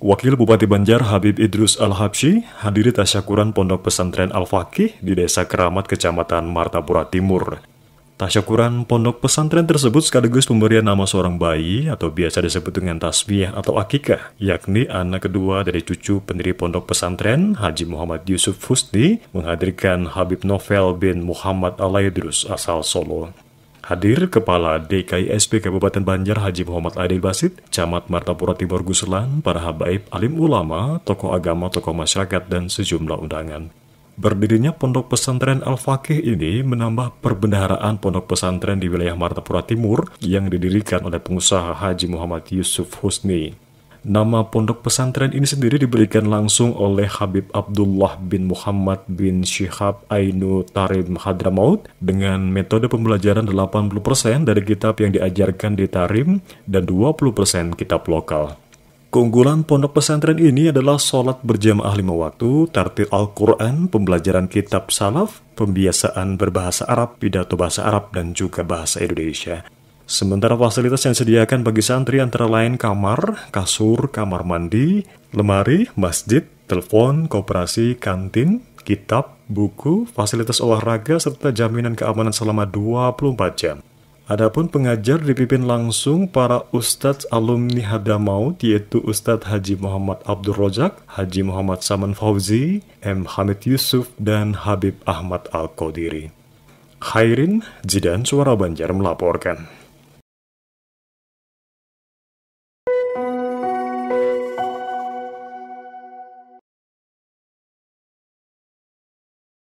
Wakil Bupati Banjar Habib Idrus Al-Habsyi hadiri tasyakuran Pondok Pesantren Al-Faqih di Desa Keramat Kecamatan Martapura Timur. Tasyakuran pondok pesantren tersebut sekaligus pemberian nama seorang bayi atau biasa disebut dengan tasbih atau akikah, yakni anak kedua dari cucu pendiri pondok pesantren Haji Muhammad Yusuf Fusti menghadirkan Habib Novel bin Muhammad Al-Idrus asal Solo. Hadir Kepala DKISP Kabupaten Banjar Haji Muhammad Adil Basit, Camat Martapura Timur Guselan, para habaib, alim ulama, tokoh agama, tokoh masyarakat, dan sejumlah undangan. Berdirinya Pondok Pesantren Al-Fakih ini menambah perbendaharaan Pondok Pesantren di wilayah Martapura Timur yang didirikan oleh pengusaha Haji Muhammad Yusuf Husni. Nama pondok pesantren ini sendiri diberikan langsung oleh Habib Abdullah bin Muhammad bin Syihab Ainu Tarim Hadramaut dengan metode pembelajaran 80% dari kitab yang diajarkan di Tarim dan 20% kitab lokal. Keunggulan pondok pesantren ini adalah sholat berjamaah lima waktu, tartil Al-Quran, pembelajaran kitab salaf, pembiasaan berbahasa Arab, pidato bahasa Arab, dan juga bahasa Indonesia. Sementara fasilitas yang disediakan bagi santri antara lain kamar, kasur, kamar mandi, lemari, masjid, telepon, koperasi, kantin, kitab, buku, fasilitas olahraga, serta jaminan keamanan selama 24 jam. Adapun pengajar dipimpin langsung para Ustadz alumni Hadamaut yaitu Ustadz Haji Muhammad Abdul Rojak, Haji Muhammad Saman Fauzi, M. Hamid Yusuf, dan Habib Ahmad Al-Qadiri. Khairin, Jidan Suara Banjar melaporkan.